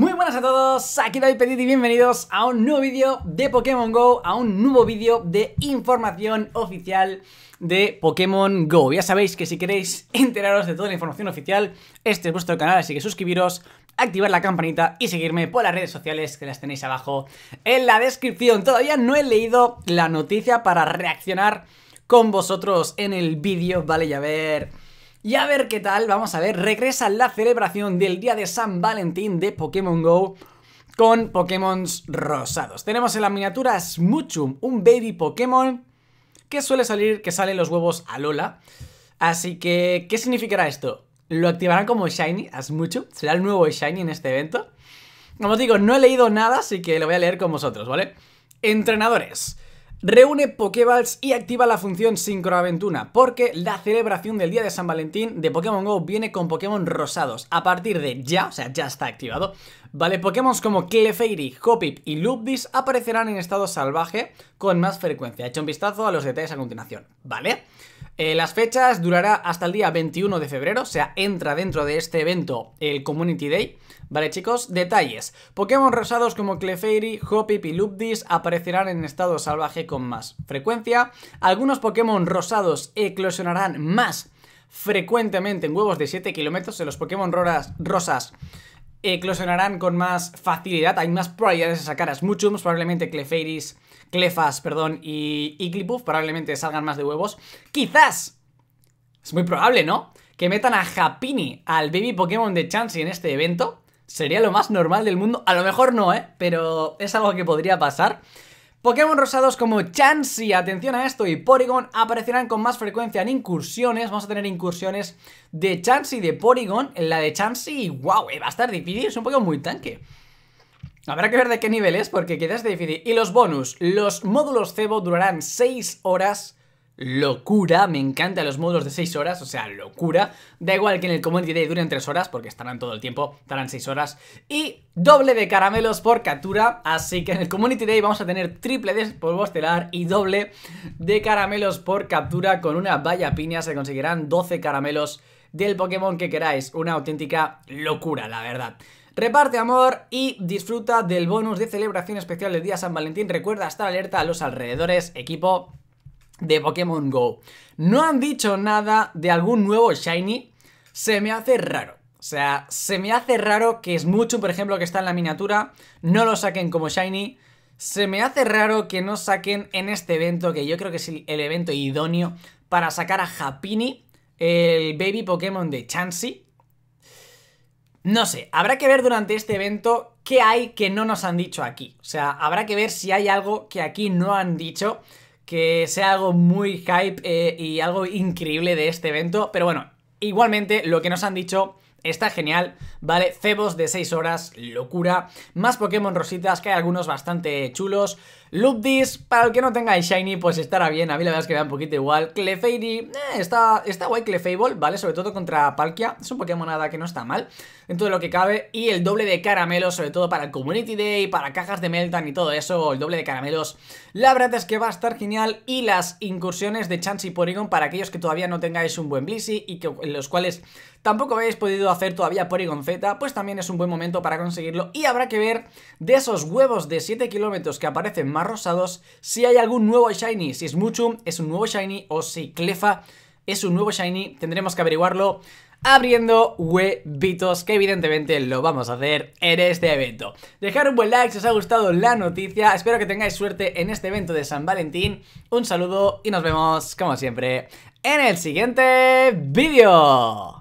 Muy buenas a todos, aquí David Petit y bienvenidos a un nuevo vídeo de Pokémon GO, a un nuevo vídeo de información oficial de Pokémon GO. Ya sabéis que si queréis enteraros de toda la información oficial, este es vuestro canal, así que suscribiros, activar la campanita y seguirme por las redes sociales que las tenéis abajo en la descripción. Todavía no he leído la noticia para reaccionar con vosotros en el vídeo, vale, ya ver y a ver qué tal, vamos a ver, regresa la celebración del día de San Valentín de Pokémon GO con Pokémon rosados. Tenemos en la miniatura Smoochum, un baby Pokémon que suele salir, que salen los huevos a Lola. Así que, ¿qué significará esto? ¿Lo activarán como Shiny a ¿Será el nuevo Shiny en este evento? Como os digo, no he leído nada, así que lo voy a leer con vosotros, ¿vale? Entrenadores. Reúne Pokéballs y activa la función Sincroaventuna, porque la celebración del día de San Valentín de Pokémon GO viene con Pokémon rosados. A partir de ya, o sea, ya está activado, vale, Pokémon como Clefairy, Hopip y Lubdis aparecerán en estado salvaje con más frecuencia. hecho un vistazo a los detalles a continuación, ¿vale? vale eh, las fechas durará hasta el día 21 de febrero, o sea, entra dentro de este evento el Community Day. Vale chicos, detalles. Pokémon rosados como Clefairy, Hoppip y Lubdis aparecerán en estado salvaje con más frecuencia. Algunos Pokémon rosados eclosionarán más frecuentemente en huevos de 7 kilómetros en los Pokémon roras, rosas eclosionarán con más facilidad, hay más probabilidades de sacar a Smoochums, probablemente Clefairis, Clefas, perdón, y Iglipuff probablemente salgan más de huevos. Quizás, es muy probable, ¿no? Que metan a Japini al baby Pokémon de Chansey en este evento. Sería lo más normal del mundo. A lo mejor no, ¿eh? Pero es algo que podría pasar. Pokémon rosados como Chansey, atención a esto, y Porygon aparecerán con más frecuencia en incursiones. Vamos a tener incursiones de Chansey, de Porygon. La de Chansey, wow, eh, va a estar difícil, es un Pokémon muy tanque. Habrá que ver de qué nivel es, porque quizás es difícil. Y los bonus, los módulos cebo durarán 6 horas locura. Me encantan los módulos de 6 horas, o sea, locura. Da igual que en el Community Day duren 3 horas, porque estarán todo el tiempo, estarán 6 horas. Y doble de caramelos por captura, así que en el Community Day vamos a tener triple de polvo estelar y doble de caramelos por captura. Con una valla piña se conseguirán 12 caramelos del Pokémon que queráis. Una auténtica locura, la verdad. Reparte amor y disfruta del bonus de celebración especial del día San Valentín. Recuerda estar alerta a los alrededores, equipo de Pokémon Go. No han dicho nada de algún nuevo Shiny. Se me hace raro. O sea, se me hace raro que es mucho por ejemplo, que está en la miniatura, no lo saquen como Shiny. Se me hace raro que no saquen en este evento, que yo creo que es el evento idóneo para sacar a Japini, el baby Pokémon de Chansey. No sé, habrá que ver durante este evento qué hay que no nos han dicho aquí. O sea, habrá que ver si hay algo que aquí no han dicho que sea algo muy hype eh, y algo increíble de este evento. Pero bueno, igualmente lo que nos han dicho Está genial, ¿vale? Cebos de 6 horas, locura. Más Pokémon rositas, que hay algunos bastante chulos. Lubdis, para el que no tenga Shiny, pues estará bien. A mí la verdad es que me da un poquito igual. Clefairy, eh, está, está guay Clefable, ¿vale? Sobre todo contra Palkia. Es un Pokémon nada que no está mal. En todo lo que cabe. Y el doble de caramelos, sobre todo para el Community Day, para cajas de Meltan y todo eso. El doble de caramelos. La verdad es que va a estar genial. Y las incursiones de Chansey Porygon para aquellos que todavía no tengáis un buen Blissey y que, los cuales tampoco habéis podido hacer todavía por Z, pues también es un buen momento para conseguirlo y habrá que ver de esos huevos de 7 kilómetros que aparecen más rosados si hay algún nuevo Shiny, si es Muchum es un nuevo Shiny o si Clefa es un nuevo Shiny, tendremos que averiguarlo abriendo huevitos, que evidentemente lo vamos a hacer en este evento. Dejar un buen like si os ha gustado la noticia, espero que tengáis suerte en este evento de San Valentín, un saludo y nos vemos, como siempre, en el siguiente vídeo.